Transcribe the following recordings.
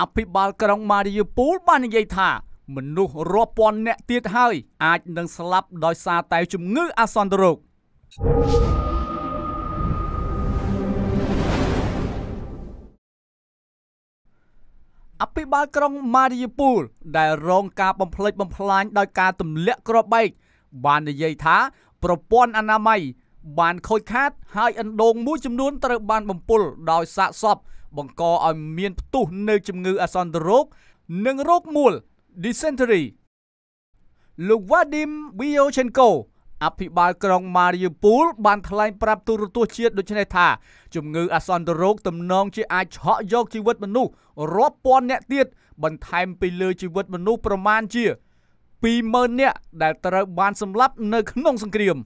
អភិបាលក្រុងម៉ារីយ៉ាពូលបាននិយាយថាមនុស្សរាប់ពាន់នាក់ទៀតហើយអាចនឹងស្លាប់ដោយសារតែជំងឺអាសន្នរោគអភិបាលក្រុងម៉ារីយ៉ាពូល ដែលរងការបំផ្លិចបំផ្លាញដោយការទម្លាក់គ្រាប់បែកបាននិយាយថាប្រព័ន្ធអនាម័យបានខូចខាតហើយអណ្ដូងមួយចំនួនត្រូវបានបំពុលដោយសាកសពបង្កឲ្យមានផ្ទុះនៅជំងឺអាសន្នរោគនិងរោគមូល dysentery លោក Vadim Vyochenko អភិបាលក្រុង Mariupol បានថ្លែងប្រាប់ទូរទស្សន៍ជាតិដូចនេះថា ជំងឺអាសន្នរោគទំនងជាអាចឆក់យកជីវិតមនុស្សរាប់ពាន់នាក់ទៀតបន្ថែមពីលើជីវិតមនុស្សប្រមាណជា20000នាក់ដែលត្រូវបានសម្លាប់នៅក្នុងសង្គ្រាម។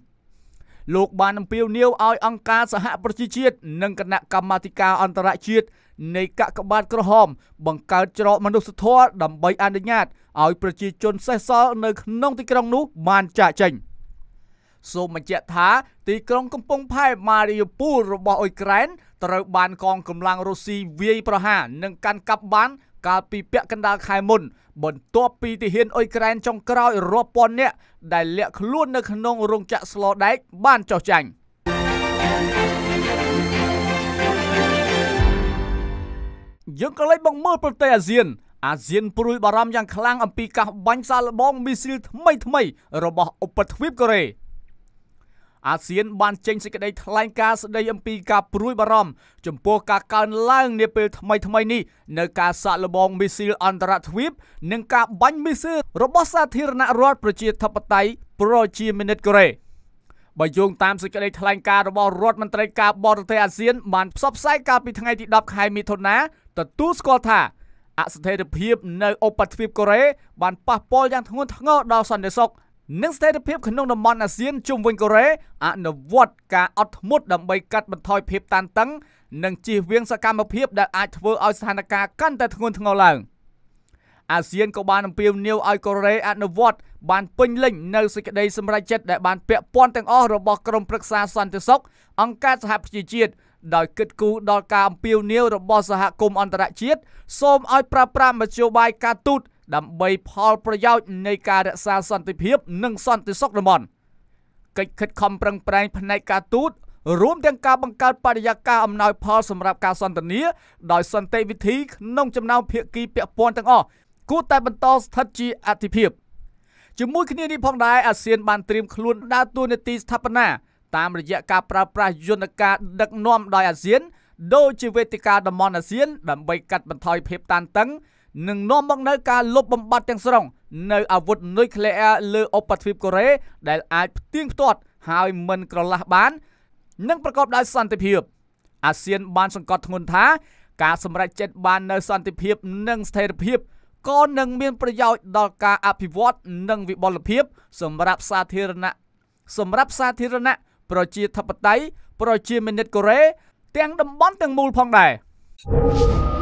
លោកបានអំពាវនាវឲ្យអង្គការសហប្រជាជាតិនិងគណៈកម្មាធិការអន្តរជាតិនៃកាកបាទក្រហម បង្កើតច្រកមនុស្សធម៌ដើម្បី អនុញ្ញាតឲ្យប្រជាជនសេះសល់នៅក្នុងទីក្រុងនោះបានចាកចេញ។សូមបញ្ជាក់ថា ទីក្រុងកំពង់ផែម៉ារីយ៉ូពូលរបស់អ៊ុយក្រែនត្រូវបានកងកម្លាំងរុស្ស៊ីវាយប្រហារនិងកាន់កាប់បានកាលពីពាក់កណ្ដាលខែមុន បន្ទាប់ពីទាហានអ៊ុយក្រែនចុងក្រោយរាប់ពាន់នាក់ដែលលាក់ខ្លួននៅក្នុងរោងចក្រស្លដែកបានចោះចាញ់យើងក៏លេចមកមើលប្រទេសអាស៊ាន អាស៊ានព្រួយ បារម្ភយ៉ាងខ្លាំងអំពីការបាញ់សារល្បងមីស៊ីលថ្មីថ្មីរបស់ឧបទ្វីបកូរ៉េអាស៊ានបាន ចេញសេចក្តីថ្លែងការណ៍ស្តីអំពីការព្រួយបារម្ភចំពោះការកើនឡើង នាពេលថ្មីថ្មីនេះនៅការសាក់លបងមីស៊ីល អន្តរទ្វីបនិងការបាញ់មីស៊ីលរបស់សាធារណរដ្ឋប្រជាធិបតេយ្យប្រជាមានិតកូរ៉េបើយោងតាមសេចក្តីថ្លែងការណ៍របស់រដ្ឋមន្ត្រីការបរទេសអាស៊ាន បានផ្សព្វផ្សាយកាលពីថ្ងៃទី10ខែមិថុនាទទួលស្គាល់ថាអស្ថិរភាព នៅឧបទ្វីបកូរ៉េបានប៉ះពាល់យ៉ាងធ្ងន់ធ្ងរដល់សន្តិសុខនិងស្ថិរភាពក្នុងតំបន់អាស៊ានជុំវិញកូរ៉េអនុវត្តការអត់ធ្មត់ដើម្បីកាត់បន្ថយភាពតានតឹងនិងជៀសវាង សកម្មភាពដែលអាចធ្វើឲ្យស្ថានភាពកាន់តែធ្ងន់ធ្ងរឡើងអាស៊ានក៏បានអំពាវនាវឲ្យកូរ៉េអនុវត្តបានពេញលេញនៅសេចក្តីសម្រេចចិត្តដែលបានពាក់ព័ន្ធទាំងអស់របស់ក្រុមប្រឹក្សាសន្តិសុខអង្គការសហប្រជាជាតិដោយគិតគូរដល់ការអំពាវនាវរបស់សហគមន៍អន្តរជាតិសូមឲ្យប្រើប្រាស់មធ្យោបាយការទូតដើម្បីផលប្រយោជន៍នៃការរក្សាសន្តិភាពនិងសន្តិសុខតំបន់កិច្ចខិតខំប្រឹងប្រែងផ្នែកការទូតរួមទាំងការបង្កើតបរិយាកាសអំណោយផលសម្រាប់ការសន្ទនាដោយសន្តិវិធីក្នុងចំណោមភាគីពាក់ព័ន្ធទាំងអស់គួរតែបន្តស្ថិតជាអធិភាពជាមួយគ្នានេះផងដែរអាស៊ានបានត្រៀមខ្លួនដើរតួនាទីស្ថាបនាតាមរយៈការប្រើប្រាស់យន្តការដឹកនាំដោយអាស៊ាន ដូចជាវេទិកាតំបន់អាស៊ានដើម្បីកាត់បន្ថយភាពតានតឹងនឹងនាំមកនៅការលុបបំបាត់ទាំងស្រុង នៅអាវុធនុយក្លេអ៊ែរលើឧបទ្វីបកូរ៉េដែលអាចផ្ទៀងផ្ទាត់ ហើយមិនក្រឡាស់បាននិងប្រកបដោយសន្តិភាពអាស៊ាន បាន សង្កត់ធ្ងន់ថា ការសម្រេចចិត្តបាននៅសន្តិភាព និងស្ថិរភាពក៏នឹងមានប្រយោជន៍ដល់ការអភិវឌ្ឍនិងវិបលភាព សម្រាប់សាធារណៈសម្រាប់សាធារណៈប្រជាធិបតេយ្យប្រជាមានិតកូរ៉េទាំងតំបន់ទាំងមូលផងដែរ thank you